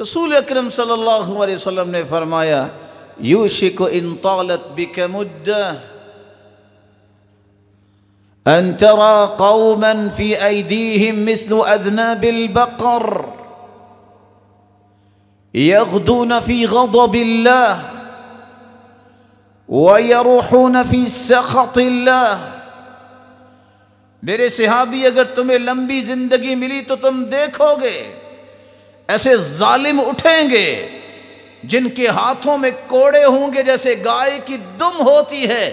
रसूल अक्रम सम ने फरमाया यू शिक इन तौलत बिकमुद أن ترى قوما في أيديهم مثل أذناب البقر يغدون في غضب الله ويروحون في سخط الله मेरे सिहाबी अगर तुम्हें लंबी जिंदगी मिली तो तुम देखोगे ऐसे जालिम उठेंगे जिनके हाथों में कोड़े होंगे जैसे गाय की दुम होती है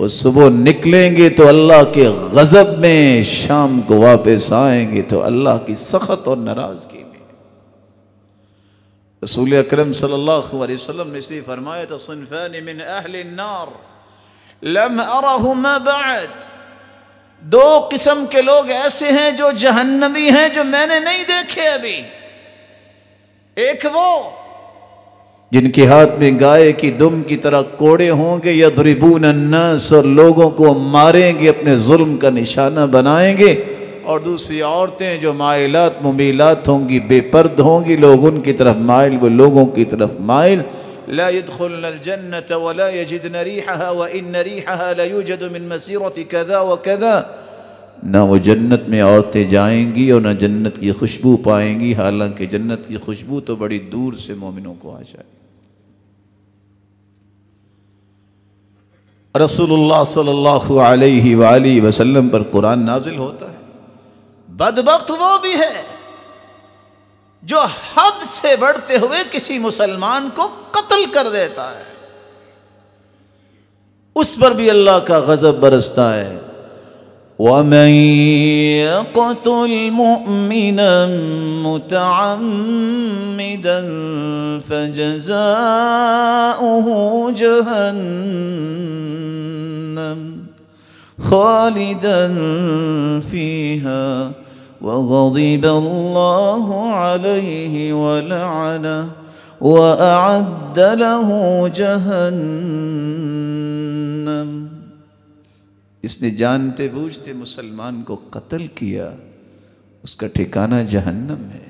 वो सुबह निकलेंगे तो अल्लाह के गज़ब में शाम को वापस आएंगे तो अल्लाह की सख्त और नाराज़गी में रसूल अक्रम सल्ला ने इसी फरमाया तो लम बाद दो किस्म के लोग ऐसे हैं जो जहन्नमी हैं जो मैंने नहीं देखे अभी एक वो जिनके हाथ में गाय की दुम की तरह कोड़े होंगे या धरिबून अन्नास और लोगों को मारेंगे अपने जुल्म का निशाना बनाएंगे और दूसरी औरतें जो माइलात मुमीलात होंगी बेपर्द होंगी लोग उनकी तरफ माइल वो लोगों की तरफ माइल لا يدخل الجنة ولا يجد ريحها وإن ريحها يوجد من مسيرة كذا وكذا ना वो जन्नत में औरतें जाएंगी और ना जन्नत की खुशबू पाएंगी हालांकि जन्नत की खुशबू तो बड़ी दूर से मोमिनों को आ जाए रसूलुल्लाह सल्लल्लाहु अलैहि वसल्लम पर कुरान नाजिल होता है बदबक वो भी है जो हद से बढ़ते हुए किसी मुसलमान को कत्ल कर देता है उस पर भी अल्लाह का गजब बरसता है ومن يقتل مؤمنا متعمدا فجزاؤه جهنم خالدا فيها وغضب الله عليه ولعنه واعد له جهنم इसने जानते बूझते मुसलमान को कत्ल किया उसका ठिकाना जहन्नम है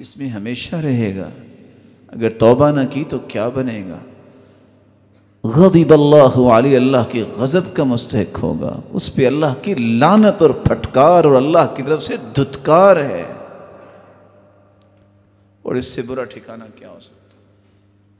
इसमें हमेशा रहेगा अगर तौबा ना की तो क्या बनेगा गजीब अल्लाह अल्लाह के गज़ब का मुस्तक होगा उस पर अल्लाह की लानत और फटकार और अल्लाह की तरफ से धुतकार है और इससे बुरा ठिकाना क्या हो सकता